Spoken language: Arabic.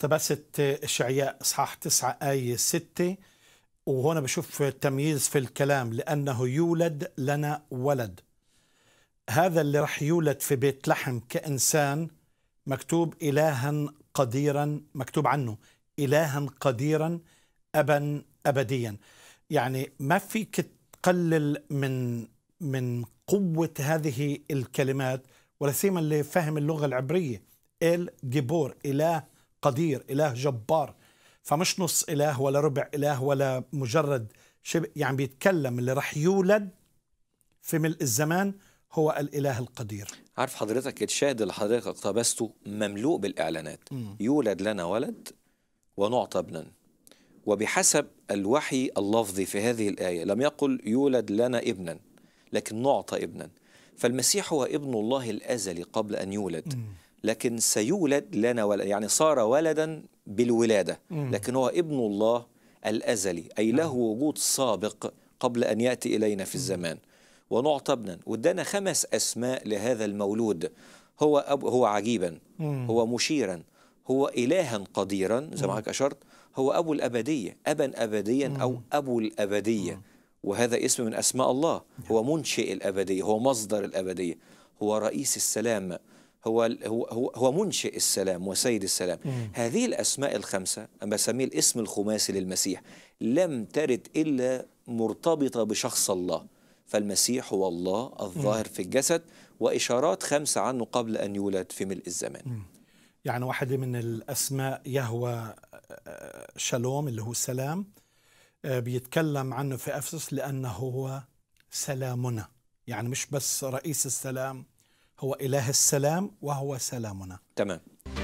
اقتبست اشعياء اصحاح 9 ايه 6 وهنا بشوف تمييز في الكلام لانه يولد لنا ولد هذا اللي راح يولد في بيت لحم كانسان مكتوب الها قديرا مكتوب عنه الها قديرا ابا ابديا يعني ما فيك تقلل من من قوه هذه الكلمات ولا سيما اللي فاهم اللغه العبريه جبور اله قدير إله جبار فمش نص إله ولا ربع إله ولا مجرد شبه يعني بيتكلم اللي رح يولد في ملء الزمان هو الإله القدير عارف حضرتك الشاهد اللي حضرتك اقتبسته مملوء بالإعلانات م. يولد لنا ولد ونعطى ابنا وبحسب الوحي اللفظي في هذه الآية لم يقل يولد لنا ابنا لكن نعطى ابنا فالمسيح هو ابن الله الأزلي قبل أن يولد م. لكن سيولد لنا ولد يعني صار ولدا بالولادة لكن هو ابن الله الأزلي أي نعم. له وجود سابق قبل أن يأتي إلينا في الزمان ونعطى ابنا وادانا خمس أسماء لهذا المولود هو أب هو عجيبا هو مشيرا هو إلها قديرا زي ما حضرتك أشرت هو أبو الأبدية أبا أبديا أو أبو الأبدية وهذا اسم من أسماء الله نعم. هو منشئ الأبدية هو مصدر الأبدية هو رئيس السلام هو هو هو منشئ السلام وسيد السلام مم. هذه الاسماء الخمسه انا بسميه الاسم الخماسي للمسيح لم ترد الا مرتبطه بشخص الله فالمسيح هو الله الظاهر مم. في الجسد واشارات خمسه عنه قبل ان يولد في ملء الزمان مم. يعني واحده من الاسماء يهوى آه، شالوم اللي هو السلام آه، بيتكلم عنه في افسس لانه هو سلامنا يعني مش بس رئيس السلام هو إله السلام وهو سلامنا تمام